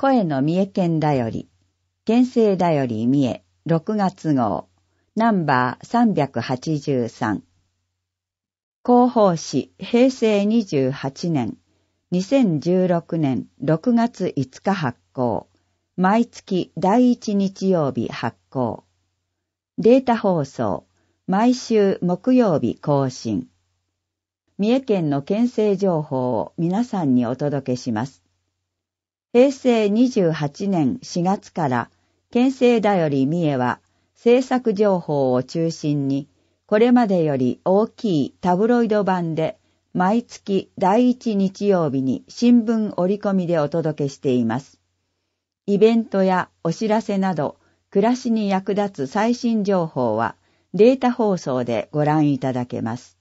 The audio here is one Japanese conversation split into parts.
声の三重県だより、県政だより三重、6月号、ナンバー383。広報誌、平成28年、2016年6月5日発行。毎月第1日曜日発行。データ放送、毎週木曜日更新。三重県の県政情報を皆さんにお届けします。平成28年4月から県政だより三重は政策情報を中心にこれまでより大きいタブロイド版で毎月第1日曜日に新聞折り込みでお届けしています。イベントやお知らせなど暮らしに役立つ最新情報はデータ放送でご覧いただけます。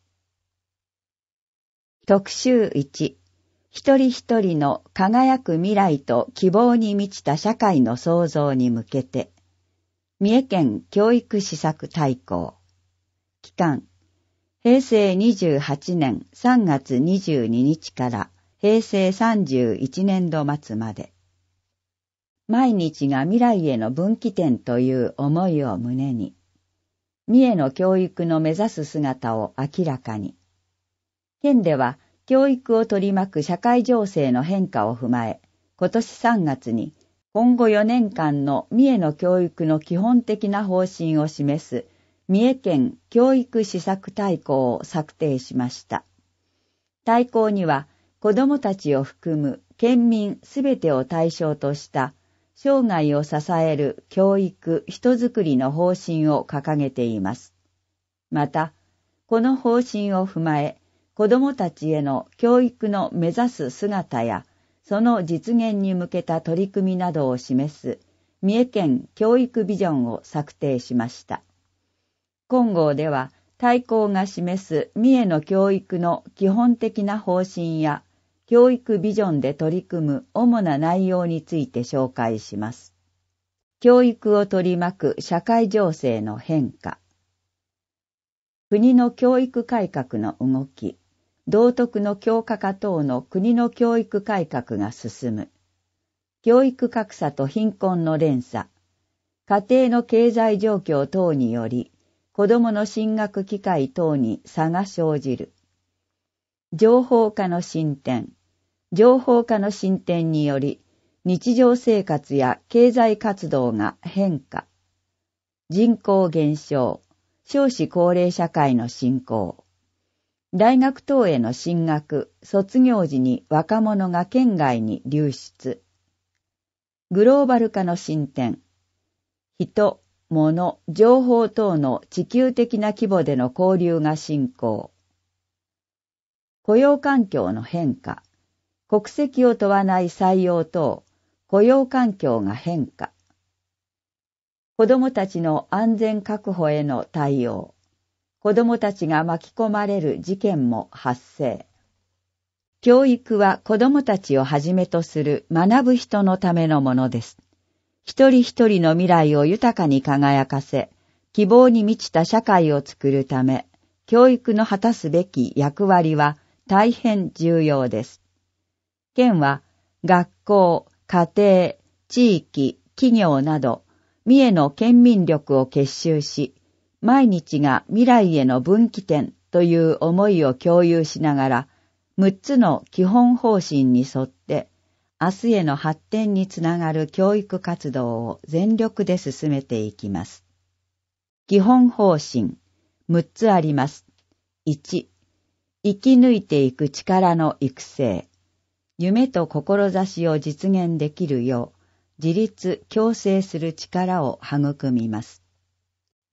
特集1一人一人の輝く未来と希望に満ちた社会の創造に向けて、三重県教育施策大綱。期間、平成28年3月22日から平成31年度末まで。毎日が未来への分岐点という思いを胸に、三重の教育の目指す姿を明らかに。県では、教育を取り巻く社会情勢の変化を踏まえ、今年3月に今後4年間の三重の教育の基本的な方針を示す三重県教育施策大綱を策定しました。大綱には子どもたちを含む県民すべてを対象とした生涯を支える教育人づくりの方針を掲げています。また、この方針を踏まえ、子供たちへの教育の目指す姿や、その実現に向けた取り組みなどを示す、三重県教育ビジョンを策定しました。今号では、大綱が示す三重の教育の基本的な方針や、教育ビジョンで取り組む主な内容について紹介します。教育を取り巻く社会情勢の変化。国の教育改革の動き。道徳の教科化等の国の教育改革が進む。教育格差と貧困の連鎖。家庭の経済状況等により、子供の進学機会等に差が生じる。情報化の進展。情報化の進展により、日常生活や経済活動が変化。人口減少。少子高齢社会の進行。大学等への進学、卒業時に若者が県外に流出。グローバル化の進展。人、物、情報等の地球的な規模での交流が進行。雇用環境の変化。国籍を問わない採用等、雇用環境が変化。子供たちの安全確保への対応。子供たちが巻き込まれる事件も発生。教育は子供たちをはじめとする学ぶ人のためのものです。一人一人の未来を豊かに輝かせ、希望に満ちた社会を作るため、教育の果たすべき役割は大変重要です。県は学校、家庭、地域、企業など、三重の県民力を結集し、毎日が未来への分岐点という思いを共有しながら、6つの基本方針に沿って、明日への発展につながる教育活動を全力で進めていきます。基本方針、6つあります。1、生き抜いていく力の育成。夢と志を実現できるよう、自立、共生する力を育みます。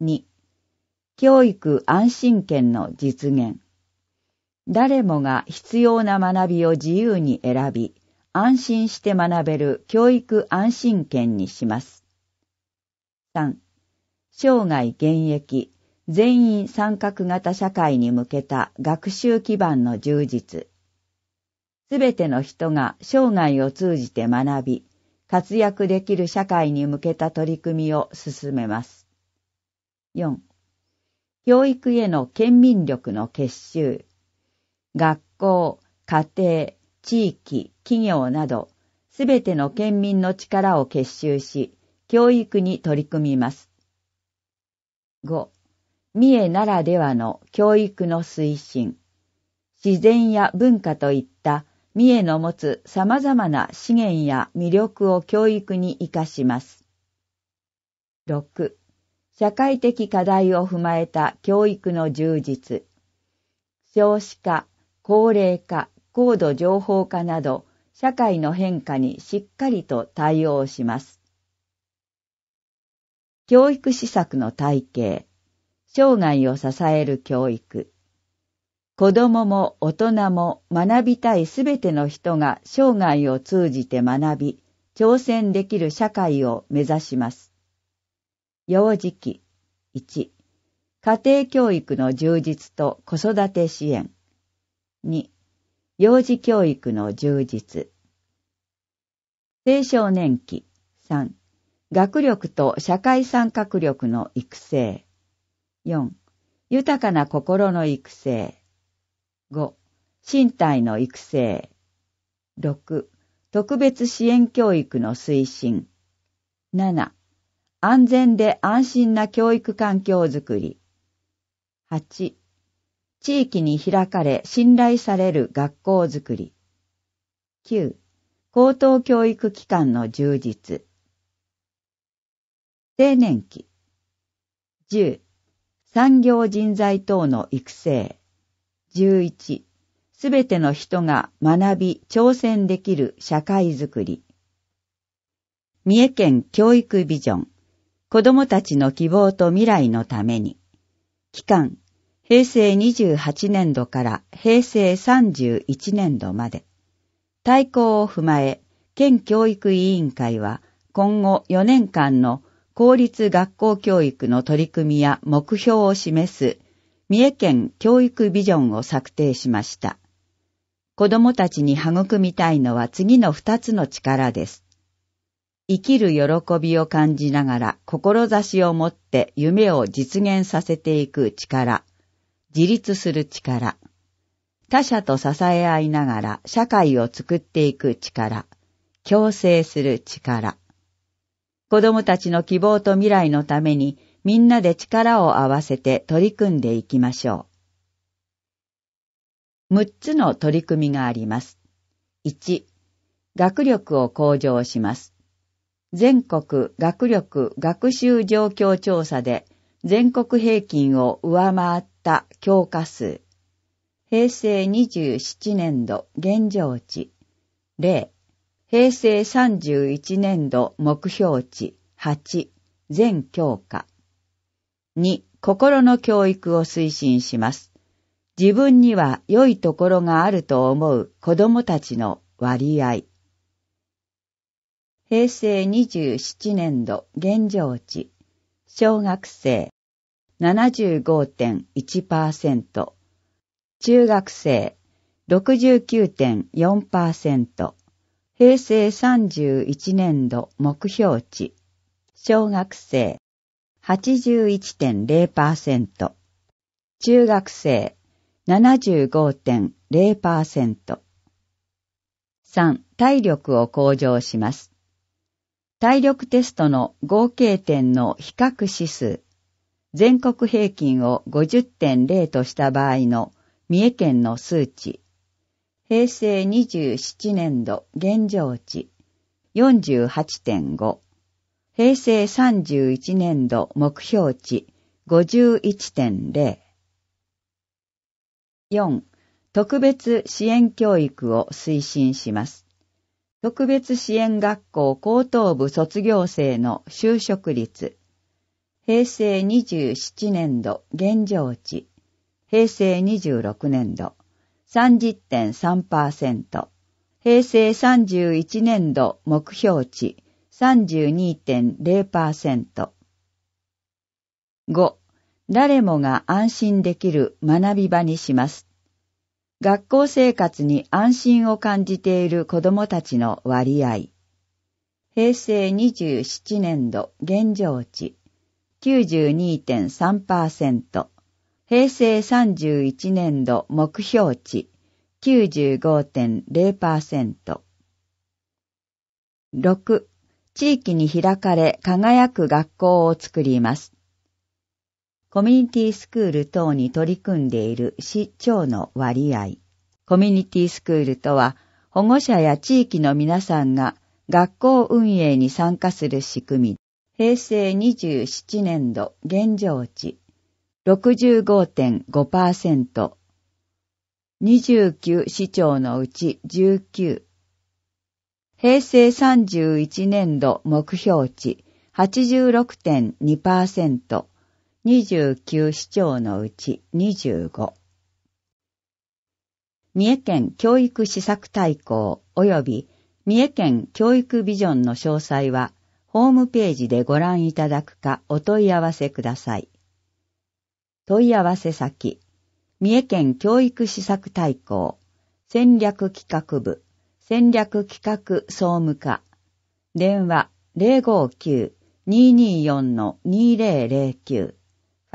2. 教育安心権の実現。誰もが必要な学びを自由に選び、安心して学べる教育安心権にします。3. 生涯現役、全員参画型社会に向けた学習基盤の充実。すべての人が生涯を通じて学び、活躍できる社会に向けた取り組みを進めます。4. 教育への県民力の結集、学校、家庭、地域、企業など、すべての県民の力を結集し、教育に取り組みます。5. 三重ならではの教育の推進。自然や文化といった三重の持つ様々な資源や魅力を教育に活かします。6. 社会的課題を踏まえた教育の充実、少子化、高齢化、高度情報化など、社会の変化にしっかりと対応します。教育施策の体系、生涯を支える教育。子供も大人も学びたいすべての人が生涯を通じて学び、挑戦できる社会を目指します。幼児期1、家庭教育の充実と子育て支援2、幼児教育の充実青少年期3、学力と社会参画力の育成4、豊かな心の育成5、身体の育成6、特別支援教育の推進7、安全で安心な教育環境づくり。8、地域に開かれ信頼される学校づくり。9、高等教育機関の充実。青年期。10、産業人材等の育成。11、すべての人が学び、挑戦できる社会づくり。三重県教育ビジョン子供たちの希望と未来のために。期間、平成28年度から平成31年度まで。対抗を踏まえ、県教育委員会は今後4年間の公立学校教育の取り組みや目標を示す三重県教育ビジョンを策定しました。子供たちに育みたいのは次の2つの力です。生きる喜びを感じながら志を持って夢を実現させていく力、自立する力、他者と支え合いながら社会を作っていく力、共生する力。子供たちの希望と未来のためにみんなで力を合わせて取り組んでいきましょう。6つの取り組みがあります。1、学力を向上します。全国学力学習状況調査で全国平均を上回った教科数。平成27年度現状値0。平成31年度目標値8。全教科。2. 心の教育を推進します。自分には良いところがあると思う子供たちの割合。平成27年度現状値、小学生75.1%、中学生69.4%、平成31年度目標値、小学生81.0%、中学生75.0%。3、体力を向上します。体力テストの合計点の比較指数、全国平均を50.0とした場合の三重県の数値、平成27年度現状値48.5、平成31年度目標値51.0。4. 特別支援教育を推進します。特別支援学校高等部卒業生の就職率、平成27年度現状値、平成26年度30.3%、平成31年度目標値32.0%。5. 誰もが安心できる学び場にします。学校生活に安心を感じている子供たちの割合。平成27年度現状値92.3%。平成31年度目標値95.0%。6. 地域に開かれ輝く学校を作ります。コミュニティスクール等に取り組んでいる市長の割合。コミュニティスクールとは、保護者や地域の皆さんが学校運営に参加する仕組み。平成27年度現状値65.5%。29市長のうち19。平成31年度目標値86.2%。29市町のうち25。三重県教育施策大綱及び三重県教育ビジョンの詳細はホームページでご覧いただくかお問い合わせください。問い合わせ先、三重県教育施策大綱戦略企画部戦略企画総務課電話059-224-2009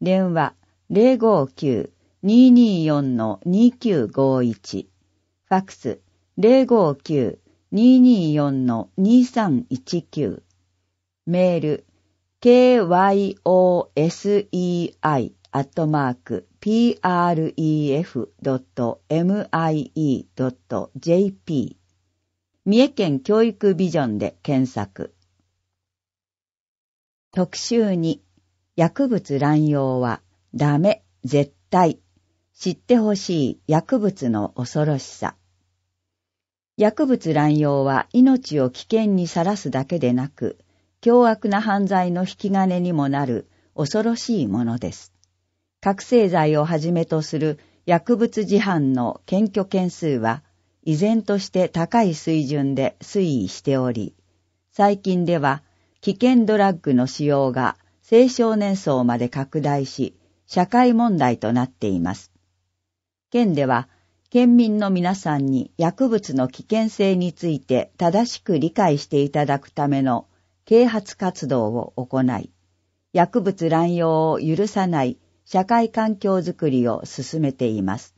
電話059-224-2951ファックス059-224-2319メール kyosei.pref.mie.jp 三重県教育ビジョンで検索特集2薬物乱用はダメ、絶対。知ってほしい薬物の恐ろしさ。薬物乱用は命を危険にさらすだけでなく、凶悪な犯罪の引き金にもなる恐ろしいものです。覚醒剤をはじめとする薬物事犯の検挙件数は、依然として高い水準で推移しており、最近では危険ドラッグの使用が青少年層まで拡大し、社会問題となっています。県では、県民の皆さんに薬物の危険性について正しく理解していただくための啓発活動を行い、薬物乱用を許さない社会環境づくりを進めています。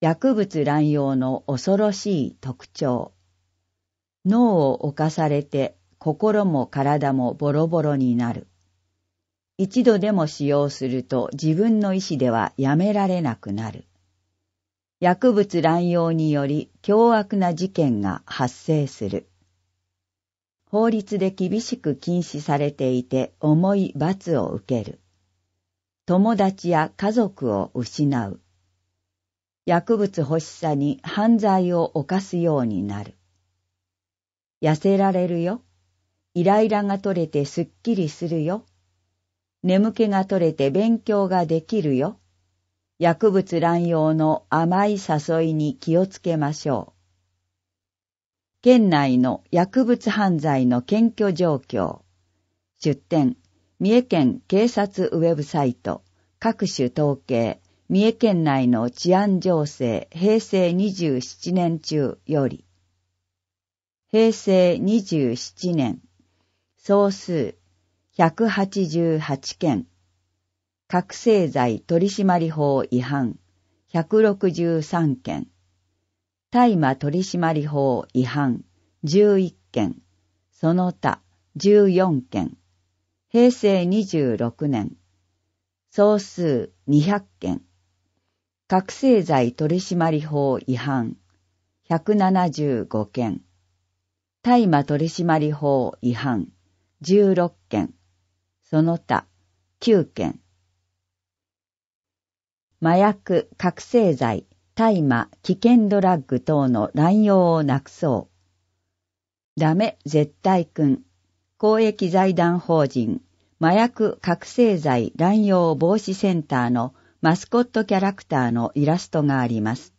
薬物乱用の恐ろしい特徴。脳を侵されて心も体もボロボロになる。一度でも使用すると自分の意思ではやめられなくなる。薬物乱用により凶悪な事件が発生する。法律で厳しく禁止されていて重い罰を受ける。友達や家族を失う。薬物欲しさに犯罪を犯すようになる。痩せられるよ。イライラが取れてすっきりするよ。眠気が取れて勉強ができるよ。薬物乱用の甘い誘いに気をつけましょう。県内の薬物犯罪の検挙状況。出典、三重県警察ウェブサイト、各種統計、三重県内の治安情勢、平成27年中より。平成27年。総数188件。覚醒剤取締法違反163件。大麻取締法違反11件。その他14件。平成26年。総数200件。覚醒剤取締法違反175件。大麻取締法違反16件、その他9件。麻薬、覚醒剤、大麻、危険ドラッグ等の乱用をなくそう。ダメ、絶対君。公益財団法人、麻薬、覚醒剤、乱用防止センターのマスコットキャラクターのイラストがあります。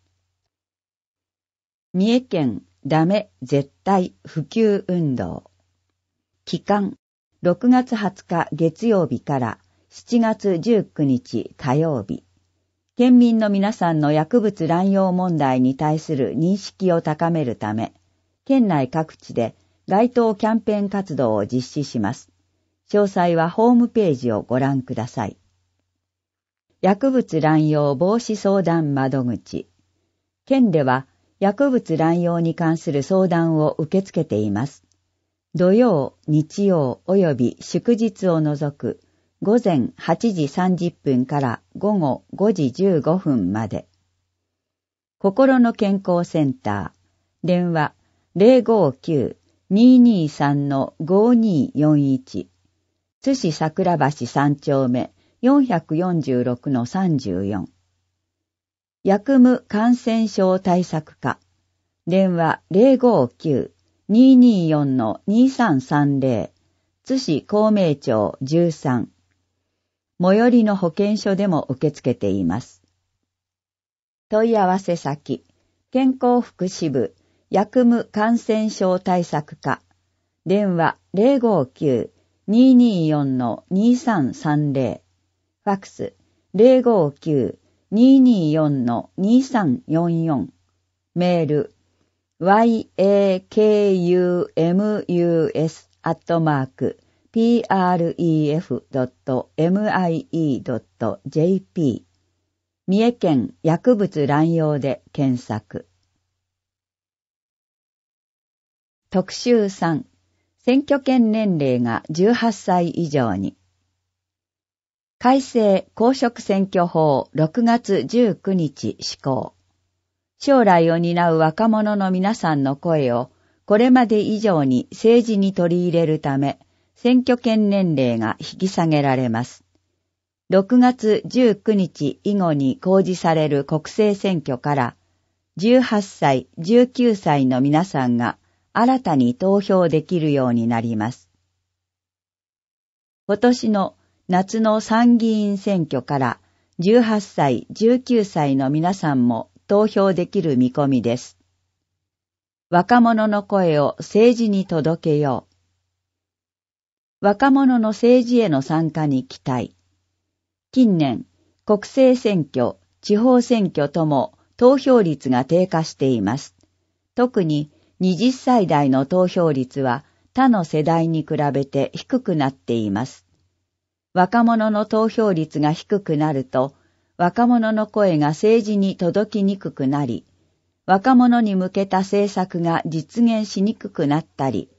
三重県ダメ絶対普及運動期間、6月20日月曜日から7月19日火曜日。県民の皆さんの薬物乱用問題に対する認識を高めるため、県内各地で街頭キャンペーン活動を実施します。詳細はホームページをご覧ください。薬物乱用防止相談窓口。県では薬物乱用に関する相談を受け付けています。土曜、日曜及び祝日を除く午前8時30分から午後5時15分まで。心の健康センター、電話059-223-5241、津市桜橋3丁目446-34、薬務感染症対策課、電話059 224-2330津市公明町13最寄りの保健所でも受け付けています。問い合わせ先、健康福祉部薬務感染症対策課電話059-224-2330ファックス059-224-2344メール yakumus.pref.mie.jp 三重県薬物乱用で検索。特集3、選挙権年齢が18歳以上に。改正公職選挙法6月19日施行。将来を担う若者の皆さんの声を、これまで以上に政治に取り入れるため、選挙権年齢が引き下げられます。6月19日以後に公示される国政選挙から、18歳、19歳の皆さんが新たに投票できるようになります。今年の夏の参議院選挙から18歳、19歳の皆さんも投票できる見込みです。若者の声を政治に届けよう。若者の政治への参加に期待。近年、国政選挙、地方選挙とも投票率が低下しています。特に20歳代の投票率は他の世代に比べて低くなっています。若者の投票率が低くなると、若者の声が政治に届きにくくなり、若者に向けた政策が実現しにくくなったり、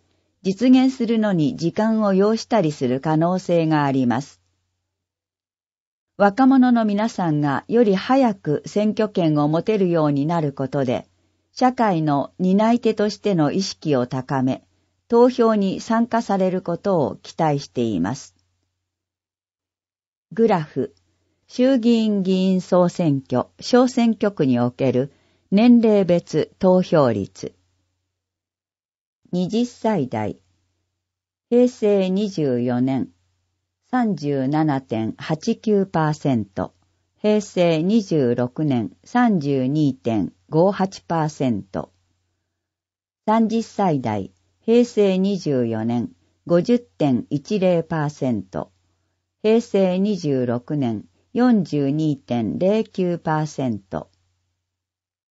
実現するのに時間を要したりする可能性があります。若者の皆さんがより早く選挙権を持てるようになることで、社会の担い手としての意識を高め、投票に参加されることを期待しています。グラフ衆議院議員総選挙、小選挙区における年齢別投票率。20歳代、平成24年37.89%、平成26年32.58%、30歳代、平成24年50.10%、平成26年42.09%。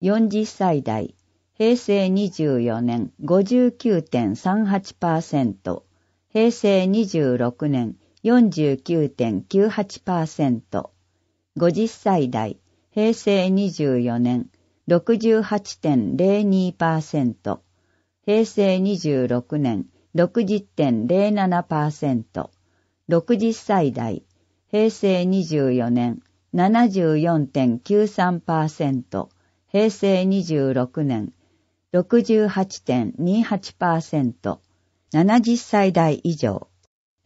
40歳代、平成24年59.38%、平成26年49.98%、50歳代、平成24年68.02%、平成26年60.07%、60歳代、平成24年74.93%、平成26年68.28%、70歳代以上、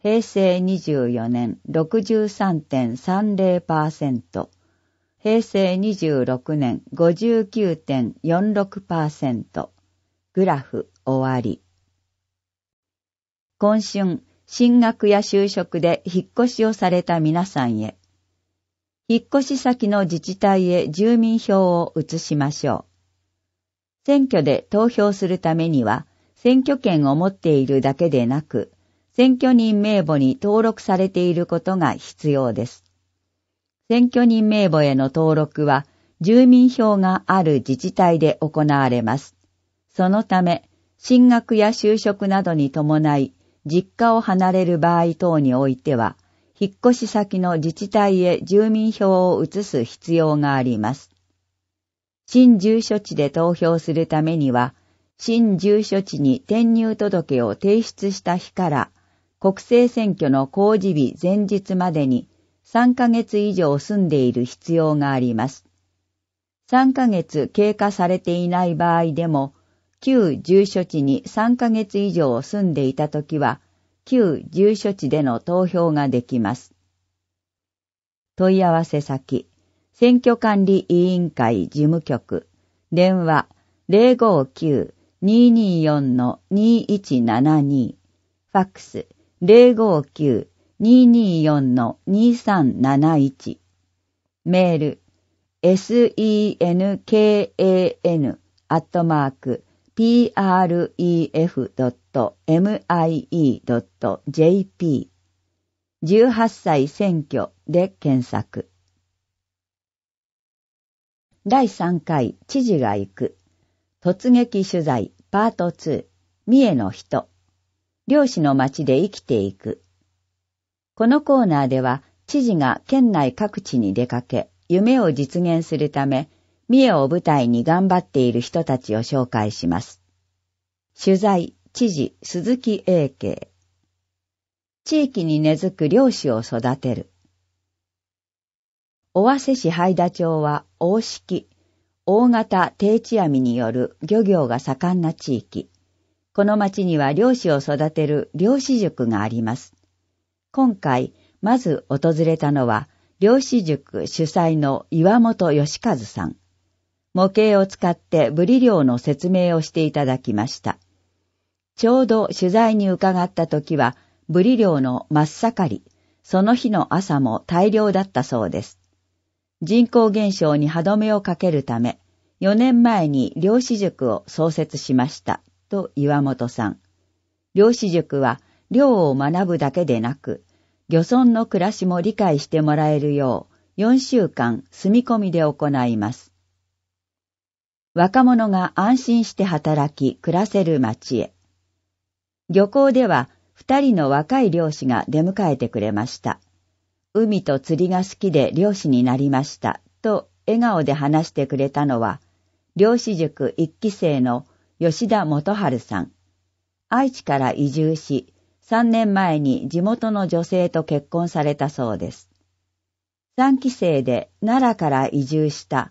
平成24年63.30%、平成26年59.46%、グラフ終わり。今春、進学や就職で引っ越しをされた皆さんへ、引っ越し先の自治体へ住民票を移しましょう。選挙で投票するためには、選挙権を持っているだけでなく、選挙人名簿に登録されていることが必要です。選挙人名簿への登録は、住民票がある自治体で行われます。そのため、進学や就職などに伴い、実家を離れる場合等においては、引っ越し先の自治体へ住民票を移す必要があります。新住所地で投票するためには、新住所地に転入届を提出した日から、国政選挙の公示日前日までに3ヶ月以上住んでいる必要があります。3ヶ月経過されていない場合でも、旧住所地に3ヶ月以上住んでいたときは、旧住所地での投票ができます。問い合わせ先、選挙管理委員会事務局、電話059-224-2172、ファックス059-224-2371、メール senkan アットマーク pref.mie.jp 18歳選挙で検索。第3回知事が行く突撃取材パート2三重の人漁師の町で生きていくこのコーナーでは知事が県内各地に出かけ夢を実現するため三重を舞台に頑張っている人たちを紹介します。取材、知事、鈴木英慶。地域に根付く漁師を育てる。尾鷲市灰田町は大式、大型定置網による漁業が盛んな地域。この町には漁師を育てる漁師塾があります。今回、まず訪れたのは、漁師塾主催の岩本義和さん。模型を使ってブリ漁の説明をしていただきました。ちょうど取材に伺った時は、ブリ漁の真っ盛り、その日の朝も大量だったそうです。人口減少に歯止めをかけるため、4年前に漁師塾を創設しました、と岩本さん。漁師塾は漁を学ぶだけでなく、漁村の暮らしも理解してもらえるよう、4週間住み込みで行います。若者が安心して働き暮らせる町へ。漁港では二人の若い漁師が出迎えてくれました。海と釣りが好きで漁師になりましたと笑顔で話してくれたのは、漁師塾一期生の吉田元春さん。愛知から移住し、3年前に地元の女性と結婚されたそうです。3期生で奈良から移住した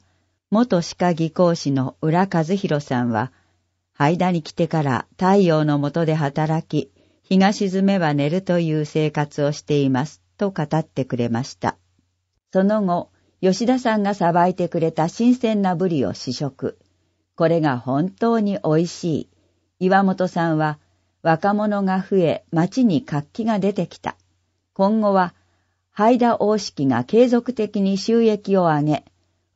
元歯科技工士の浦和弘さんは、田に来てから太陽の下で働き、日が沈めば寝るという生活をしています、と語ってくれました。その後、吉田さんがさばいてくれた新鮮なブリを試食。これが本当に美味しい。岩本さんは、若者が増え、町に活気が出てきた。今後は、灰田大王式が継続的に収益を上げ、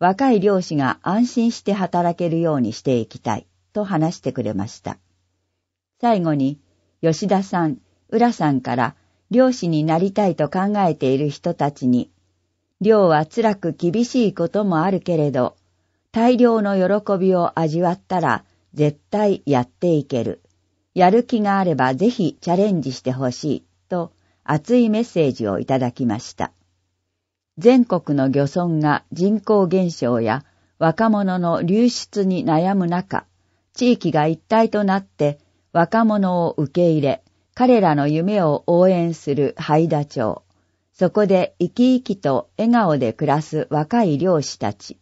若い漁師が安心して働けるようにしていきたいと話してくれました。最後に、吉田さん、浦さんから漁師になりたいと考えている人たちに、漁は辛く厳しいこともあるけれど、大量の喜びを味わったら絶対やっていける。やる気があればぜひチャレンジしてほしいと熱いメッセージをいただきました。全国の漁村が人口減少や若者の流出に悩む中、地域が一体となって若者を受け入れ、彼らの夢を応援するハ田町。そこで生き生きと笑顔で暮らす若い漁師たち。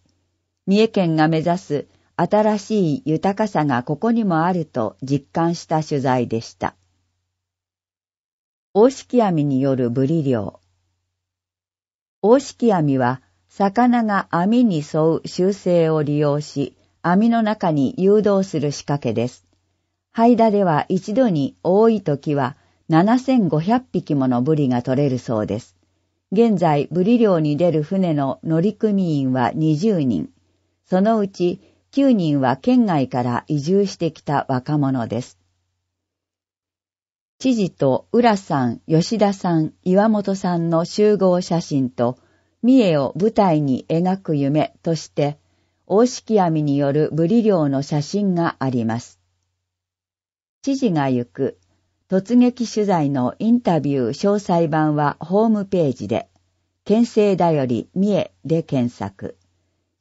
三重県が目指す新しい豊かさがここにもあると実感した取材でした。大敷網によるブリ漁。大敷網は、魚が網に沿う習性を利用し、網の中に誘導する仕掛けです。ハイダでは一度に多い時は7500匹ものブリが取れるそうです。現在、ブリ漁に出る船の乗組員は20人。そのうち9人は県外から移住してきた若者です。知事と浦さん、吉田さん、岩本さんの集合写真と、三重を舞台に描く夢として、大式網によるブリ漁の写真があります。知事が行く突撃取材のインタビュー詳細版はホームページで、県政だより三重で検索。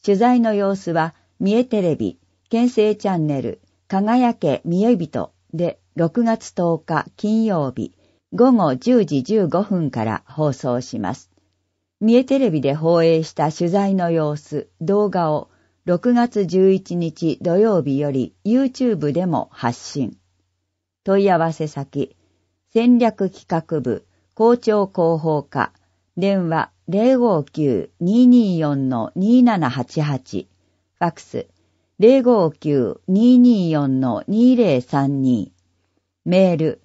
取材の様子は三重テレビ、県政チャンネル、輝け三重人で6月10日金曜日午後10時15分から放送します。三重テレビで放映した取材の様子、動画を6月11日土曜日より YouTube でも発信。問い合わせ先、戦略企画部校長広報課、電話059-224-2788、ファクス059-224-2032メール、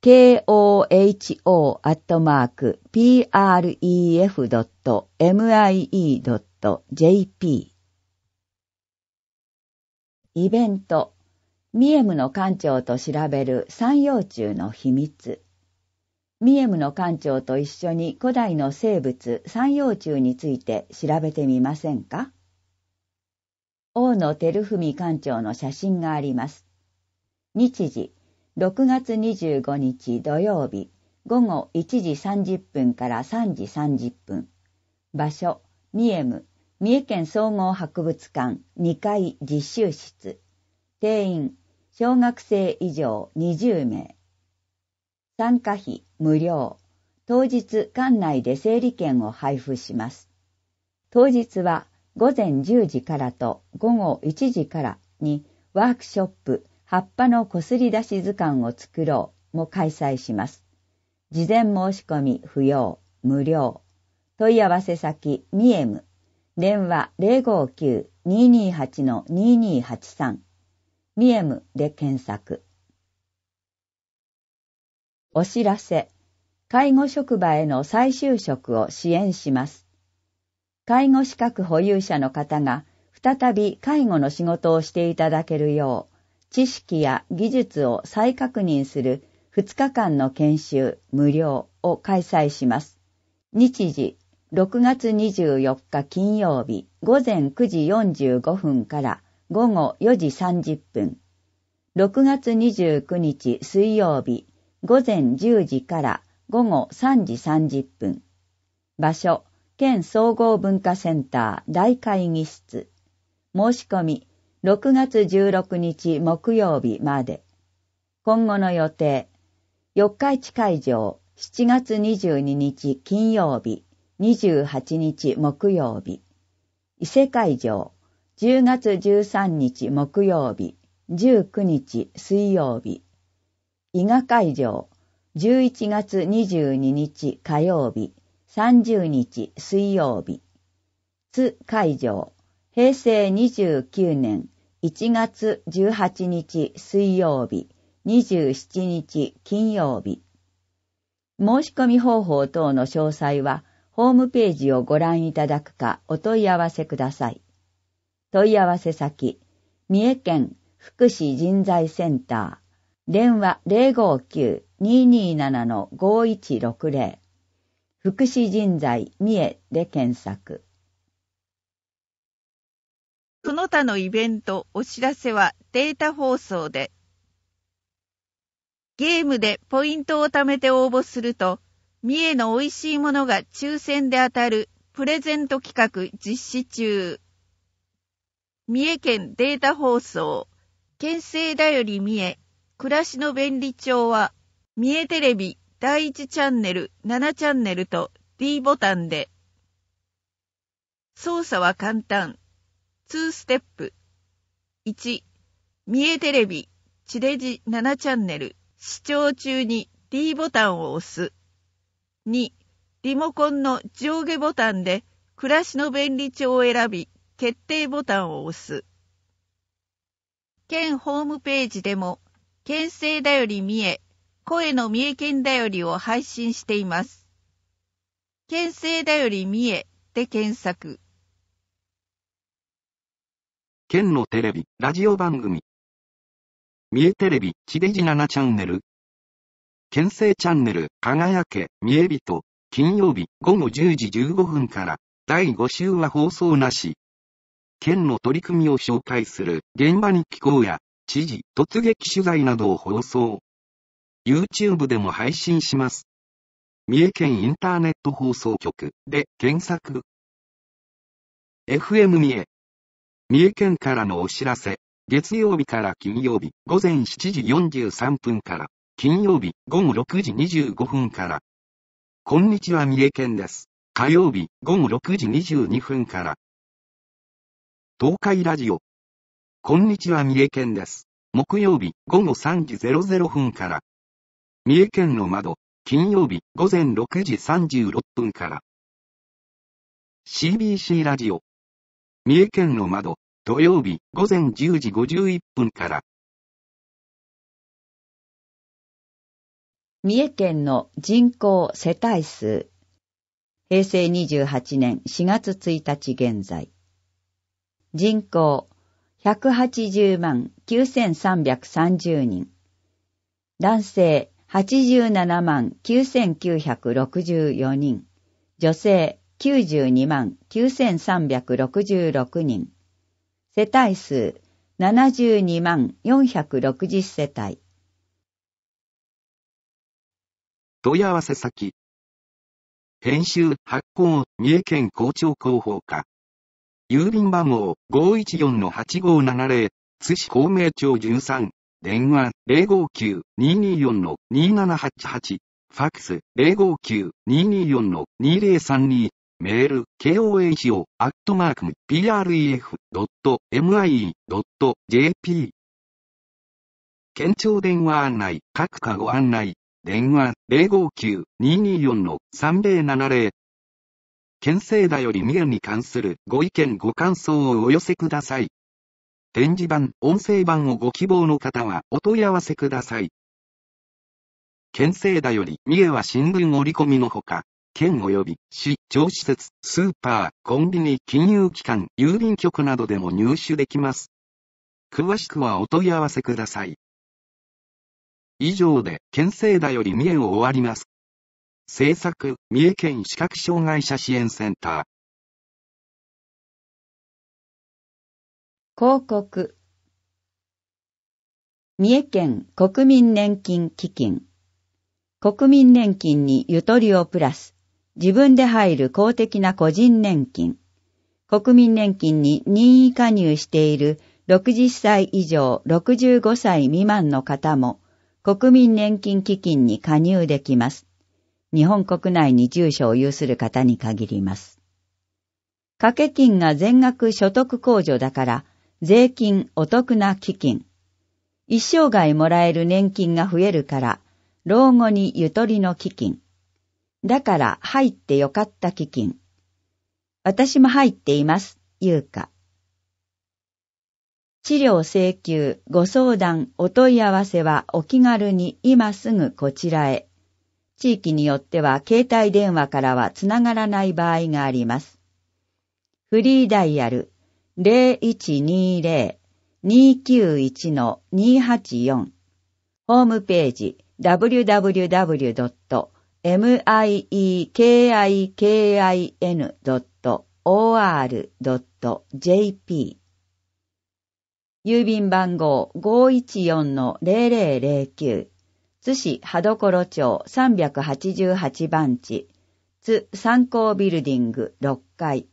koho.pref.mie.jp イベント、ミエムの館長と調べる三葉虫の秘密。ミエムの館長と一緒に古代の生物三葉虫について調べてみませんか大野照文館長の写真があります。日時、6月25日土曜日午後1時30分から3時30分場所三重ム三重県総合博物館2階実習室定員小学生以上20名参加費無料当日館内で整理券を配布します当日は午前10時からと午後1時からにワークショップ葉っぱのこすり出し図鑑を作ろうも開催します。事前申し込み不要、無料。問い合わせ先、ミエム。電話059-228-2283。ミエムで検索。お知らせ。介護職場への再就職を支援します。介護資格保有者の方が再び介護の仕事をしていただけるよう、知識や技術を再確認する2日間の研修無料を開催します。日時6月24日金曜日午前9時45分から午後4時30分。6月29日水曜日午前10時から午後3時30分。場所、県総合文化センター大会議室。申し込み、6月16日木曜日まで。今後の予定、四日市会場、7月22日金曜日、28日木曜日。伊勢会場、10月13日木曜日、19日水曜日。伊賀会場、11月22日火曜日、30日水曜日。津会場、平成29年1月18日水曜日、27日金曜日。申し込み方法等の詳細は、ホームページをご覧いただくかお問い合わせください。問い合わせ先、三重県福祉人材センター、電話059-227-5160、福祉人材三重で検索。の他のイベント、お知らせはデータ放送で。ゲームでポイントを貯めて応募すると、三重の美味しいものが抽選で当たるプレゼント企画実施中。三重県データ放送、県政だより三重、暮らしの便利帳は、三重テレビ第1チャンネル、7チャンネルと D ボタンで。操作は簡単。2ステップ。1、三重テレビ、地デジ7チャンネル、視聴中に D ボタンを押す。2、リモコンの上下ボタンで暮らしの便利帳を選び、決定ボタンを押す。県ホームページでも、県政だより三重、声の三重県だよりを配信しています。県政だより三重で検索。県のテレビ、ラジオ番組。三重テレビ、地デジ7チャンネル。県政チャンネル、輝け、三重人、金曜日午後10時15分から、第5週は放送なし。県の取り組みを紹介する、現場に気候や、知事、突撃取材などを放送。YouTube でも配信します。三重県インターネット放送局で検索。FM 三重三重県からのお知らせ。月曜日から金曜日午前7時43分から、金曜日午後6時25分から。こんにちは三重県です。火曜日午後6時22分から。東海ラジオ。こんにちは三重県です。木曜日午後3時00分から。三重県の窓、金曜日午前6時36分から。CBC ラジオ。三重県の窓、土曜日午前10時51分から。三重県の人口世帯数。平成28年4月1日現在。人口180万9330人。男性87万9964人。女性92万9366人。世帯数72万460世帯。問い合わせ先。編集、発行、三重県校長広報課。郵便番号514-8570、津市公明町13。電話059-224-2788。ファックス059-224-2032。メール、koho、アットマーク、pref.mie.jp。県庁電話案内、各課ご案内、電話、059-224-3070。県政だより三重に関するご意見ご感想をお寄せください。展示版、音声版をご希望の方はお問い合わせください。県政だより三重は新聞折り込みのほか、県及び市、庁施設、スーパー、コンビニ、金融機関、郵便局などでも入手できます。詳しくはお問い合わせください。以上で、県政だより三重を終わります。政策、三重県視覚障害者支援センター。広告。三重県国民年金基金。国民年金にゆとりをプラス。自分で入る公的な個人年金、国民年金に任意加入している60歳以上65歳未満の方も国民年金基金に加入できます。日本国内に住所を有する方に限ります。掛け金が全額所得控除だから税金お得な基金。一生涯もらえる年金が増えるから老後にゆとりの基金。だから入ってよかった基金。私も入っています、うか。治療請求、ご相談、お問い合わせはお気軽に今すぐこちらへ。地域によっては携帯電話からはつながらない場合があります。フリーダイヤル0120-291-284ホームページ www. m i e k i k i n o r j p 郵便番号514-0009津市波所町388番地津参考ビルディング6階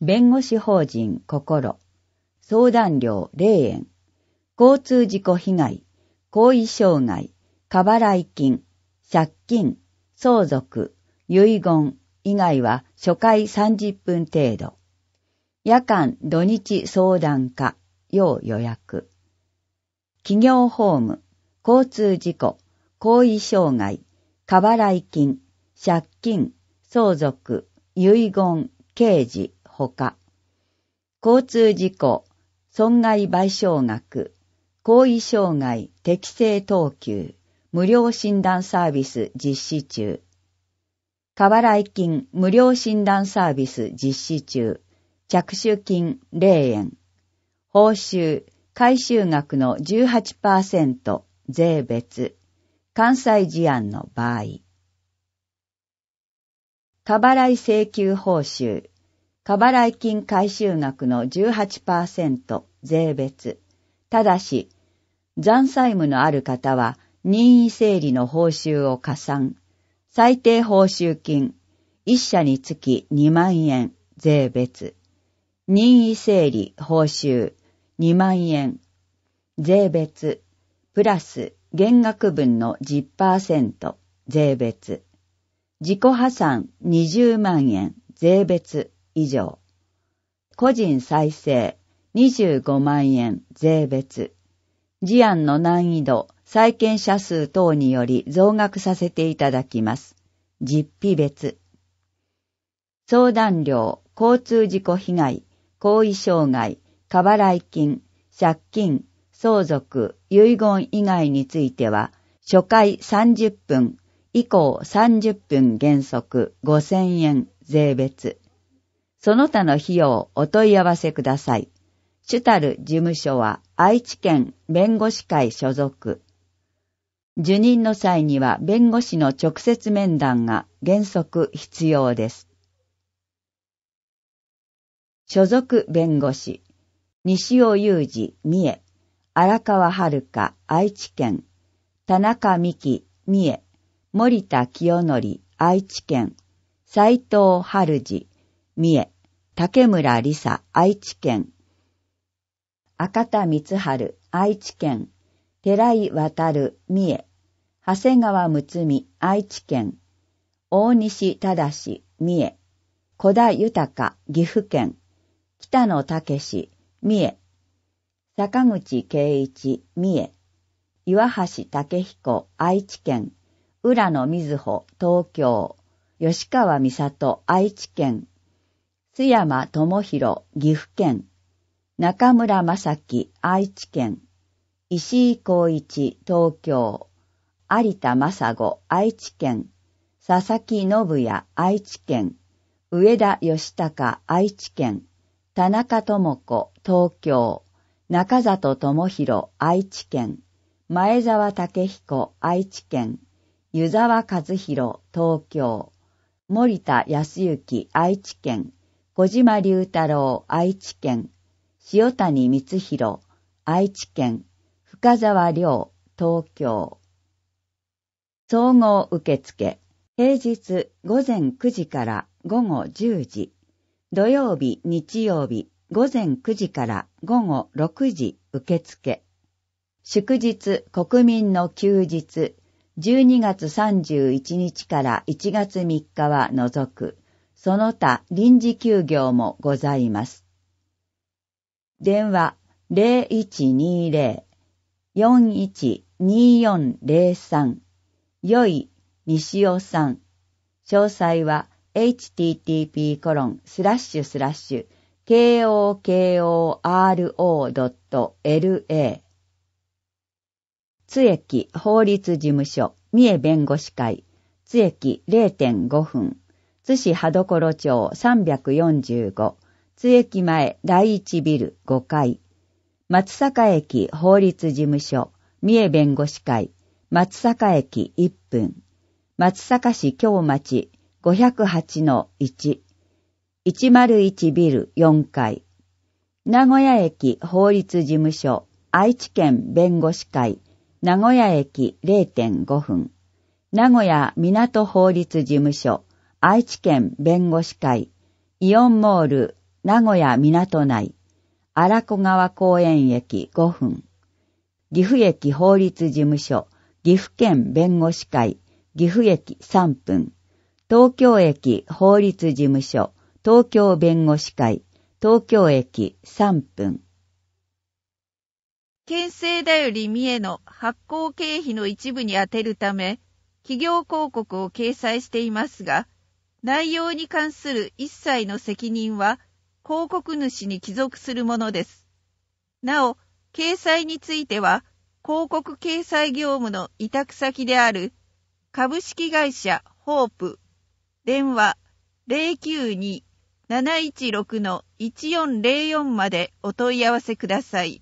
弁護士法人心相談料0円交通事故被害後遺障害過払い金、借金、相続、遺言以外は初回30分程度。夜間土日相談課、要予約。企業法務、交通事故、行為障害、過払い金、借金、相続、遺言、刑事、ほか。交通事故、損害賠償額、行為障害適正等級。無料診断サービス実施中。過払い金無料診断サービス実施中。着手金0円。報酬、回収額の18%、税別。関西事案の場合。過払い請求報酬。過払い金回収額の18%、税別。ただし、残債務のある方は、任意整理の報酬を加算、最低報酬金、一社につき2万円、税別。任意整理、報酬、2万円。税別、プラス、減額分の10%、税別。自己破産20万円、税別以上。個人再生25万円、税別。事案の難易度債権者数等により増額させていただきます。実費別。相談料、交通事故被害、後遺障害、過払い金、借金、相続、遺言以外については、初回30分、以降30分原則5000円税別。その他の費用お問い合わせください。主たる事務所は愛知県弁護士会所属。受任の際には弁護士の直接面談が原則必要です。所属弁護士、西尾雄二、三重、荒川遥、愛知県、田中美希、三重、森田清則、愛知県、斎藤春二、三重、竹村理沙、愛知県、赤田光春、愛知県、寺井渡る、三重、長谷川睦美、愛知県。大西正、三重。小田豊、岐阜県。北野武、三重。坂口圭一、三重。岩橋武彦、愛知県。浦野瑞穂、東京。吉川美里、愛知県。津山智弘、岐阜県。中村正樹、愛知県。石井光一、東京。有田正子、愛知県、佐々木信也、愛知県、上田義孝、愛知県、田中智子、東京、中里智弘、愛知県、前沢武彦、愛知県、湯沢和弘、東京、森田康之、愛知県、小島隆太郎、愛知県、塩谷光弘、愛知県、深沢亮、東京、総合受付、平日午前9時から午後10時、土曜日、日曜日、午前9時から午後6時受付、祝日、国民の休日、12月31日から1月3日は除く、その他臨時休業もございます。電話0120-412403良い西尾さん。詳細は http コロンスラッシュスラッシュ kokoro.la 津駅法律事務所三重弁護士会津駅0.5分津市羽所町345津駅前第一ビル5階松阪駅法律事務所三重弁護士会松阪駅1分、松阪市京町508-1、101ビル4階、名古屋駅法律事務所愛知県弁護士会名古屋駅0.5分、名古屋港法律事務所愛知県弁護士会イオンモール名古屋港内荒子川公園駅5分、岐阜駅法律事務所岐阜県弁護士会、岐阜駅3分、東京駅法律事務所、東京弁護士会、東京駅3分。県政だより三重の発行経費の一部に充てるため、企業広告を掲載していますが、内容に関する一切の責任は広告主に帰属するものです。なお、掲載については、広告掲載業務の委託先である株式会社ホープ、電話092-716-1404までお問い合わせください。